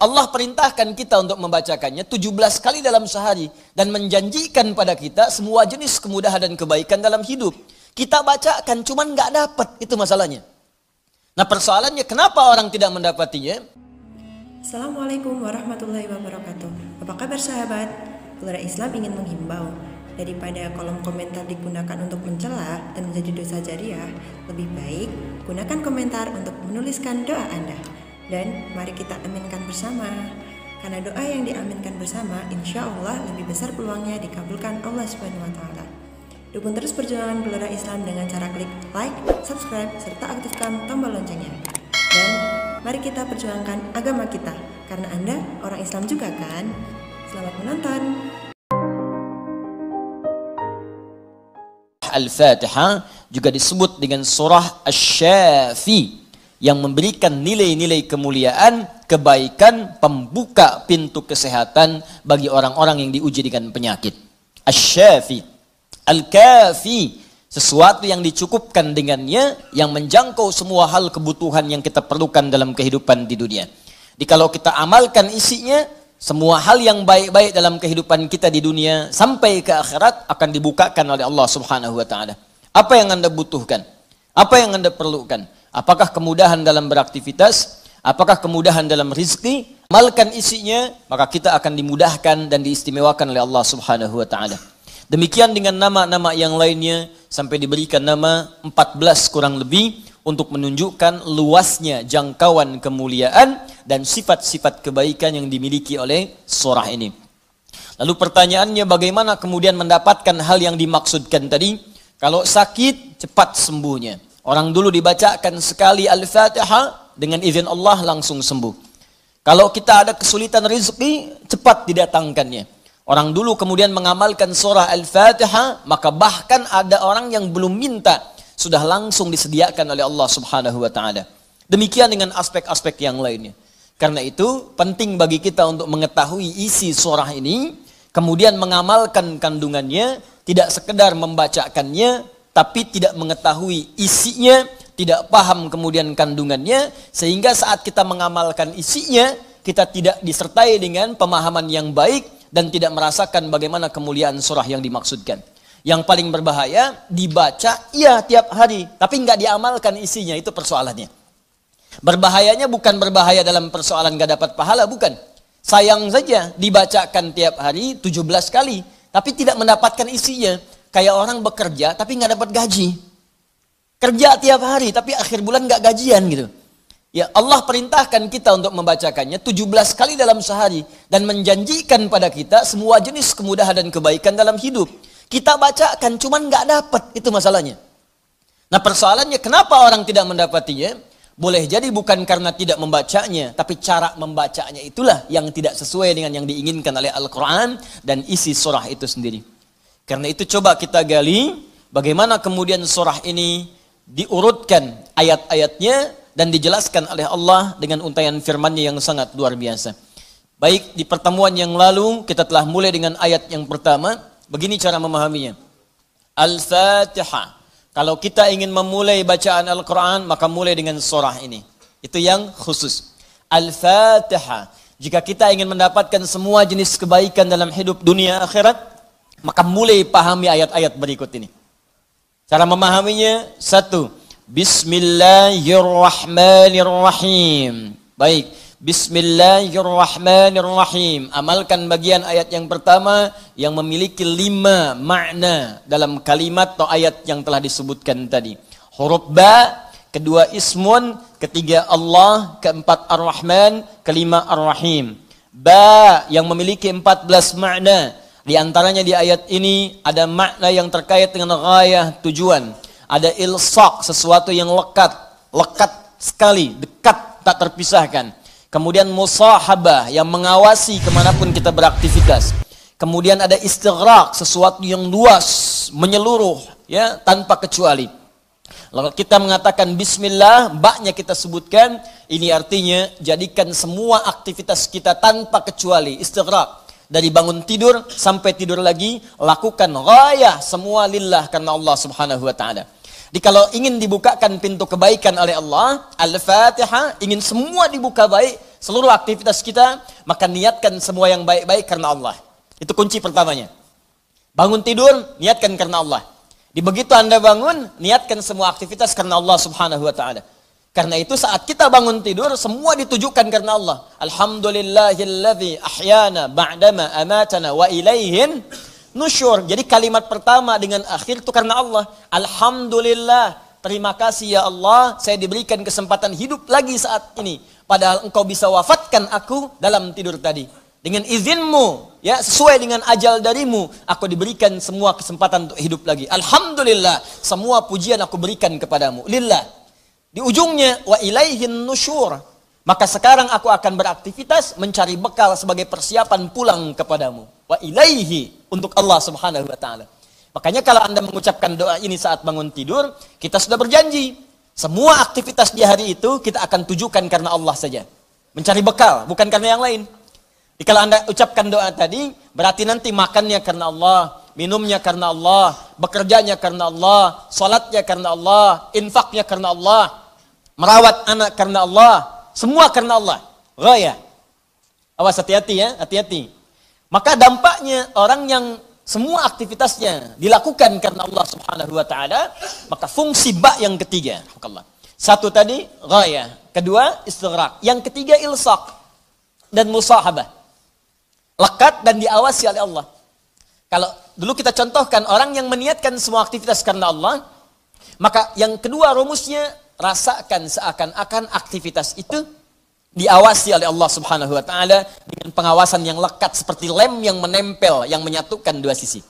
Allah perintahkan kita untuk membacakannya 17 kali dalam sehari dan menjanjikan pada kita semua jenis kemudahan dan kebaikan dalam hidup. Kita bacakan cuman nggak dapat itu masalahnya. Nah persoalannya kenapa orang tidak mendapatinya? Assalamualaikum warahmatullahi wabarakatuh. Apa kabar sahabat? Gelora Islam ingin menghimbau daripada kolom komentar digunakan untuk mencela dan menjadi dosa jariah, lebih baik gunakan komentar untuk menuliskan doa Anda. Dan mari kita aminkan bersama. Karena doa yang diaminkan bersama, insya Allah lebih besar peluangnya dikabulkan Allah Subhanahu wa Dukung terus perjuangan Gelora Islam dengan cara klik like, subscribe, serta aktifkan tombol loncengnya. Dan mari kita perjuangkan agama kita, karena Anda orang Islam juga kan? Selamat menonton! Al-Fatihah juga disebut dengan surah ash-Shafi yang memberikan nilai-nilai kemuliaan, kebaikan, pembuka pintu kesehatan bagi orang-orang yang diuji dengan penyakit. Asyafi, Al-Kafi, sesuatu yang dicukupkan dengannya yang menjangkau semua hal kebutuhan yang kita perlukan dalam kehidupan di dunia. Jadi kalau kita amalkan isinya, semua hal yang baik-baik dalam kehidupan kita di dunia sampai ke akhirat akan dibukakan oleh Allah Subhanahu wa taala. Apa yang Anda butuhkan? Apa yang Anda perlukan? Apakah kemudahan dalam beraktivitas? Apakah kemudahan dalam rizki? Malkan isinya, maka kita akan dimudahkan dan diistimewakan oleh Allah Subhanahu wa taala. Demikian dengan nama-nama yang lainnya sampai diberikan nama 14 kurang lebih untuk menunjukkan luasnya jangkauan kemuliaan dan sifat-sifat kebaikan yang dimiliki oleh surah ini. Lalu pertanyaannya bagaimana kemudian mendapatkan hal yang dimaksudkan tadi? Kalau sakit cepat sembuhnya. Orang dulu dibacakan sekali Al-Fatihah dengan izin Allah langsung sembuh. Kalau kita ada kesulitan rezeki, cepat didatangkannya. Orang dulu kemudian mengamalkan surah Al-Fatihah, maka bahkan ada orang yang belum minta, sudah langsung disediakan oleh Allah Subhanahu wa taala. Demikian dengan aspek-aspek yang lainnya. Karena itu penting bagi kita untuk mengetahui isi surah ini, kemudian mengamalkan kandungannya, tidak sekedar membacakannya, tapi tidak mengetahui isinya, tidak paham kemudian kandungannya, sehingga saat kita mengamalkan isinya, kita tidak disertai dengan pemahaman yang baik dan tidak merasakan bagaimana kemuliaan surah yang dimaksudkan. Yang paling berbahaya dibaca iya tiap hari, tapi nggak diamalkan isinya itu persoalannya. Berbahayanya bukan berbahaya dalam persoalan gak dapat pahala, bukan. Sayang saja dibacakan tiap hari 17 kali, tapi tidak mendapatkan isinya. Kayak orang bekerja tapi nggak dapat gaji. Kerja tiap hari tapi akhir bulan nggak gajian gitu. Ya Allah perintahkan kita untuk membacakannya 17 kali dalam sehari dan menjanjikan pada kita semua jenis kemudahan dan kebaikan dalam hidup. Kita bacakan cuman nggak dapat itu masalahnya. Nah persoalannya kenapa orang tidak mendapatinya? Boleh jadi bukan karena tidak membacanya, tapi cara membacanya itulah yang tidak sesuai dengan yang diinginkan oleh Al-Quran dan isi surah itu sendiri. Karena itu coba kita gali bagaimana kemudian surah ini diurutkan ayat-ayatnya dan dijelaskan oleh Allah dengan untayan firman-Nya yang sangat luar biasa. Baik, di pertemuan yang lalu kita telah mulai dengan ayat yang pertama. Begini cara memahaminya. Al-Fatihah. Kalau kita ingin memulai bacaan Al-Quran, maka mulai dengan surah ini. Itu yang khusus. Al-Fatihah. Jika kita ingin mendapatkan semua jenis kebaikan dalam hidup dunia akhirat, maka mulai pahami ayat-ayat berikut ini. Cara memahaminya, satu. Bismillahirrahmanirrahim. Baik. Bismillahirrahmanirrahim. Amalkan bagian ayat yang pertama yang memiliki lima makna dalam kalimat atau ayat yang telah disebutkan tadi. Huruf ba, kedua ismun, ketiga Allah, keempat ar-Rahman, kelima ar-Rahim. Ba yang memiliki 14 makna. Di antaranya di ayat ini ada makna yang terkait dengan ghayah, tujuan. Ada ilsaq, sesuatu yang lekat, lekat sekali, dekat, tak terpisahkan. Kemudian musahabah yang mengawasi kemanapun kita beraktivitas. Kemudian ada istighraq, sesuatu yang luas, menyeluruh, ya tanpa kecuali. Lalu kita mengatakan bismillah, baknya kita sebutkan, ini artinya jadikan semua aktivitas kita tanpa kecuali, istighraq dari bangun tidur sampai tidur lagi lakukan raya semua lillah karena Allah Subhanahu wa taala. Jadi kalau ingin dibukakan pintu kebaikan oleh Allah, Al-Fatihah ingin semua dibuka baik, seluruh aktivitas kita, maka niatkan semua yang baik-baik karena Allah. Itu kunci pertamanya. Bangun tidur, niatkan karena Allah. Di begitu Anda bangun, niatkan semua aktivitas karena Allah Subhanahu wa taala. Karena itu saat kita bangun tidur semua ditujukan karena Allah. Alhamdulillahilladzi ahyana ba'dama amatana wa ilaihin nusyur. Jadi kalimat pertama dengan akhir itu karena Allah. Alhamdulillah. Terima kasih ya Allah, saya diberikan kesempatan hidup lagi saat ini. Padahal engkau bisa wafatkan aku dalam tidur tadi. Dengan izinmu, ya sesuai dengan ajal darimu, aku diberikan semua kesempatan untuk hidup lagi. Alhamdulillah, semua pujian aku berikan kepadamu. Lillah, di ujungnya wa ilaihin nusyur. Maka sekarang aku akan beraktivitas mencari bekal sebagai persiapan pulang kepadamu. Wa ilaihi untuk Allah Subhanahu wa taala. Makanya kalau Anda mengucapkan doa ini saat bangun tidur, kita sudah berjanji semua aktivitas di hari itu kita akan tujukan karena Allah saja. Mencari bekal, bukan karena yang lain. Jadi kalau Anda ucapkan doa tadi, berarti nanti makannya karena Allah, minumnya karena Allah, bekerjanya karena Allah, salatnya karena Allah, infaknya karena Allah, merawat anak karena Allah, semua karena Allah. Gaya. Awas hati-hati ya, hati-hati. Maka dampaknya orang yang semua aktivitasnya dilakukan karena Allah Subhanahu wa taala, maka fungsi ba yang ketiga, Allah. Satu tadi gaya, kedua istighraq, yang ketiga ilsaq dan musahabah. Lekat dan diawasi oleh Allah. Kalau dulu kita contohkan orang yang meniatkan semua aktivitas karena Allah, maka yang kedua rumusnya rasakan seakan-akan aktivitas itu diawasi oleh Allah Subhanahu wa taala dengan pengawasan yang lekat seperti lem yang menempel yang menyatukan dua sisi.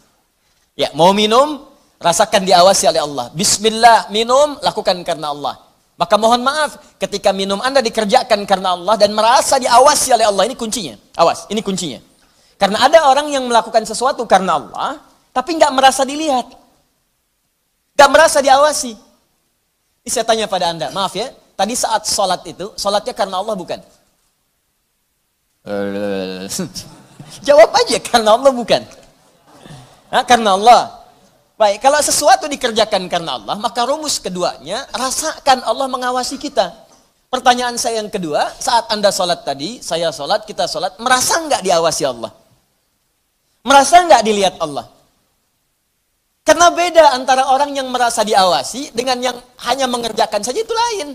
Ya, mau minum rasakan diawasi oleh Allah. Bismillah minum lakukan karena Allah. Maka mohon maaf ketika minum Anda dikerjakan karena Allah dan merasa diawasi oleh Allah ini kuncinya. Awas, ini kuncinya. Karena ada orang yang melakukan sesuatu karena Allah tapi nggak merasa dilihat. Nggak merasa diawasi. Ini saya tanya pada Anda, maaf ya. Tadi saat sholat itu, sholatnya karena Allah bukan? Eh. Jawab aja, karena Allah bukan. Nah, karena Allah. Baik, kalau sesuatu dikerjakan karena Allah, maka rumus keduanya, rasakan Allah mengawasi kita. Pertanyaan saya yang kedua, saat Anda sholat tadi, saya sholat, kita sholat, merasa nggak diawasi Allah? Merasa nggak dilihat Allah? Karena beda antara orang yang merasa diawasi dengan yang hanya mengerjakan saja itu lain.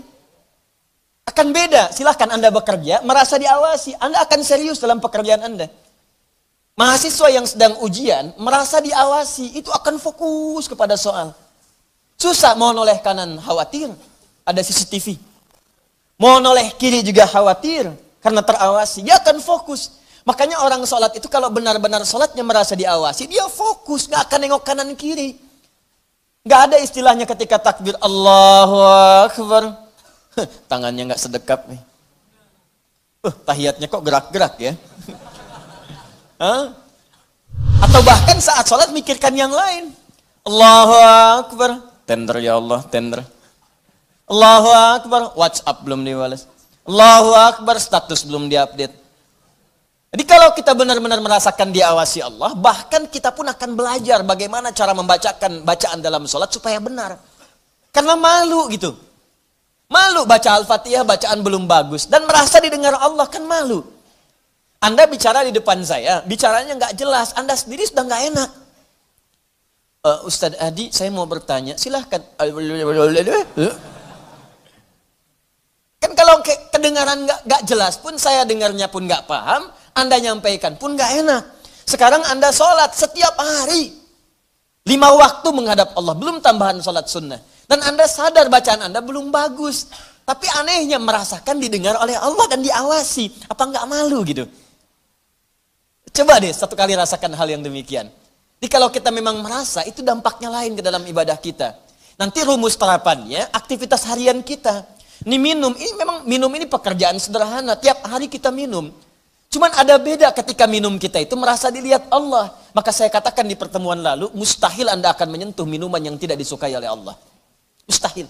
Akan beda. Silahkan Anda bekerja, merasa diawasi. Anda akan serius dalam pekerjaan Anda. Mahasiswa yang sedang ujian, merasa diawasi, itu akan fokus kepada soal. Susah mau noleh kanan khawatir, ada CCTV. Mau noleh kiri juga khawatir, karena terawasi. Dia akan fokus. Makanya orang sholat itu kalau benar-benar sholatnya merasa diawasi, dia fokus, gak akan nengok kanan kiri. Gak ada istilahnya ketika takbir Allahu Akbar. Tangannya gak sedekap nih. Uh, tahiyatnya kok gerak-gerak ya. huh? Atau bahkan saat sholat mikirkan yang lain. Allahu Akbar. Tender ya Allah, tender. Allahu Akbar. WhatsApp belum diwales. Allahu Akbar. Status belum diupdate. Jadi kalau kita benar-benar merasakan diawasi Allah, bahkan kita pun akan belajar bagaimana cara membacakan bacaan dalam sholat supaya benar. Karena malu gitu. Malu baca Al-Fatihah, bacaan belum bagus. Dan merasa didengar Allah, kan malu. Anda bicara di depan saya, bicaranya nggak jelas. Anda sendiri sudah nggak enak. Uh, eh, Ustadz Adi, saya mau bertanya. Silahkan. Kan kalau kedengaran nggak jelas pun, saya dengarnya pun nggak paham, anda nyampaikan pun gak enak. Sekarang Anda sholat setiap hari. Lima waktu menghadap Allah, belum tambahan sholat sunnah. Dan Anda sadar bacaan Anda belum bagus. Tapi anehnya merasakan didengar oleh Allah dan diawasi. Apa nggak malu gitu? Coba deh satu kali rasakan hal yang demikian. Jadi kalau kita memang merasa itu dampaknya lain ke dalam ibadah kita. Nanti rumus terapannya aktivitas harian kita. Ini minum, ini memang minum ini pekerjaan sederhana. Tiap hari kita minum. Cuman ada beda ketika minum kita itu merasa dilihat Allah. Maka saya katakan di pertemuan lalu, mustahil Anda akan menyentuh minuman yang tidak disukai oleh Allah. Mustahil.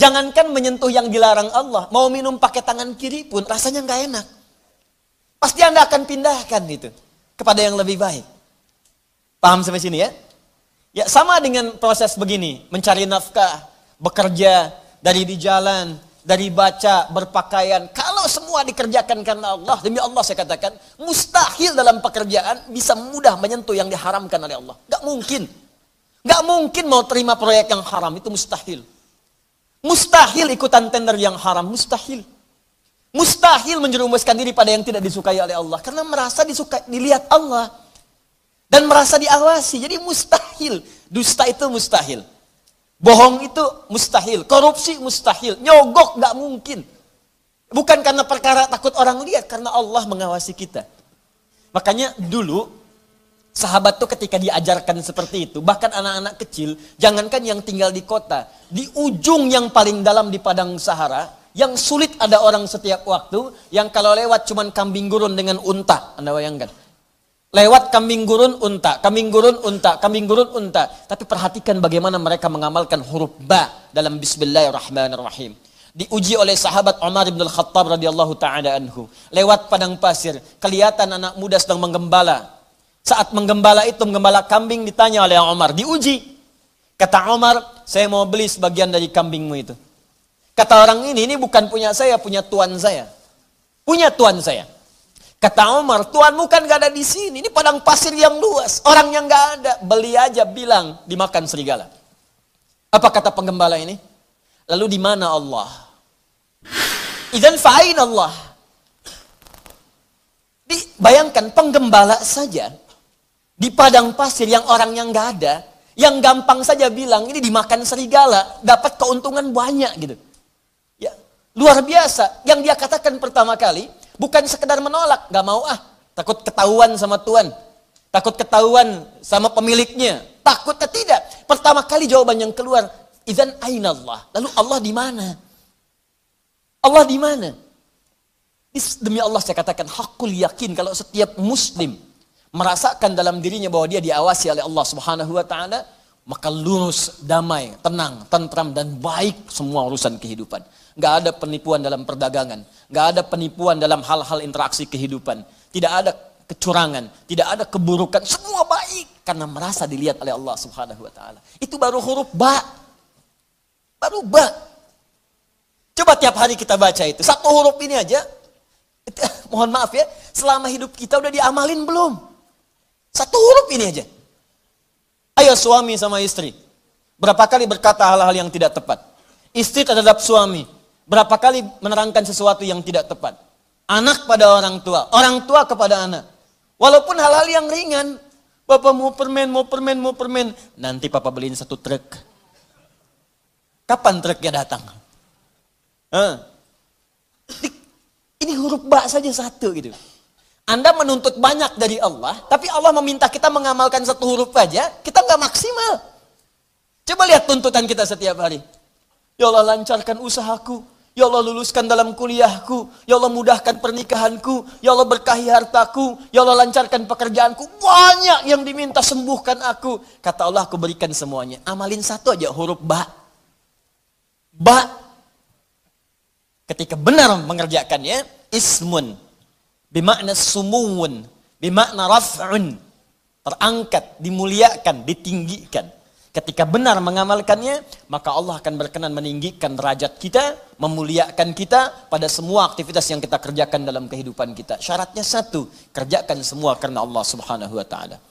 Jangankan menyentuh yang dilarang Allah, mau minum pakai tangan kiri pun rasanya nggak enak. Pasti Anda akan pindahkan itu kepada yang lebih baik. Paham sampai sini ya? Ya sama dengan proses begini, mencari nafkah, bekerja, dari di jalan, dari baca, berpakaian. Kalau semua dikerjakan karena Allah. Demi Allah saya katakan, mustahil dalam pekerjaan bisa mudah menyentuh yang diharamkan oleh Allah. Gak mungkin. Gak mungkin mau terima proyek yang haram, itu mustahil. Mustahil ikutan tender yang haram, mustahil. Mustahil menjerumuskan diri pada yang tidak disukai oleh Allah. Karena merasa disukai, dilihat Allah. Dan merasa diawasi. Jadi mustahil. Dusta itu mustahil. Bohong itu mustahil. Korupsi mustahil. Nyogok gak mungkin. Bukan karena perkara takut orang lihat, karena Allah mengawasi kita. Makanya dulu sahabat tuh ketika diajarkan seperti itu, bahkan anak-anak kecil, jangankan yang tinggal di kota, di ujung yang paling dalam di padang Sahara, yang sulit ada orang setiap waktu, yang kalau lewat cuman kambing gurun dengan unta, Anda bayangkan. Lewat kambing gurun unta, kambing gurun unta, kambing gurun unta. Tapi perhatikan bagaimana mereka mengamalkan huruf ba dalam bismillahirrahmanirrahim diuji oleh sahabat Umar bin Al-Khattab radhiyallahu taala anhu. Lewat padang pasir, kelihatan anak muda sedang menggembala. Saat menggembala itu menggembala kambing ditanya oleh Umar, diuji. Kata Umar, saya mau beli sebagian dari kambingmu itu. Kata orang ini, ini bukan punya saya, punya tuan saya. Punya tuan saya. Kata Umar, tuanmu kan gak ada di sini. Ini padang pasir yang luas. Orang yang gak ada. Beli aja, bilang dimakan serigala. Apa kata penggembala ini? Lalu di mana Allah? Idan fa'ain Allah. Di, bayangkan penggembala saja di padang pasir yang orang yang nggak ada, yang gampang saja bilang ini dimakan serigala, dapat keuntungan banyak gitu. Ya, luar biasa. Yang dia katakan pertama kali bukan sekedar menolak, nggak mau ah, takut ketahuan sama Tuhan, takut ketahuan sama pemiliknya, takutnya tidak. Pertama kali jawaban yang keluar, izan ainallah. Lalu Allah di mana? Allah di mana? Demi Allah saya katakan hakul yakin kalau setiap muslim merasakan dalam dirinya bahwa dia diawasi oleh Allah Subhanahu wa taala, maka lurus, damai, tenang, tentram dan baik semua urusan kehidupan. Gak ada penipuan dalam perdagangan, gak ada penipuan dalam hal-hal interaksi kehidupan. Tidak ada kecurangan, tidak ada keburukan, semua baik karena merasa dilihat oleh Allah Subhanahu wa taala. Itu baru huruf ba. Baru ba. Coba tiap hari kita baca itu. Satu huruf ini aja. Mohon maaf ya. Selama hidup kita udah diamalin belum? Satu huruf ini aja. Ayo suami sama istri. Berapa kali berkata hal-hal yang tidak tepat? Istri terhadap suami. Berapa kali menerangkan sesuatu yang tidak tepat? Anak pada orang tua. Orang tua kepada anak. Walaupun hal-hal yang ringan. Bapak mau permen, mau permen, mau permen. Nanti papa beliin satu truk. Kapan truknya datang? Ha. Ini huruf ba saja satu gitu. Anda menuntut banyak dari Allah, tapi Allah meminta kita mengamalkan satu huruf saja, kita nggak maksimal. Coba lihat tuntutan kita setiap hari. Ya Allah lancarkan usahaku, Ya Allah luluskan dalam kuliahku, Ya Allah mudahkan pernikahanku, Ya Allah berkahi hartaku, Ya Allah lancarkan pekerjaanku. Banyak yang diminta sembuhkan aku. Kata Allah aku berikan semuanya. Amalin satu aja huruf ba. Ba ketika benar mengerjakannya ismun bimakna sumuun bimakna raf'un terangkat dimuliakan ditinggikan ketika benar mengamalkannya maka Allah akan berkenan meninggikan derajat kita memuliakan kita pada semua aktivitas yang kita kerjakan dalam kehidupan kita syaratnya satu kerjakan semua karena Allah Subhanahu wa taala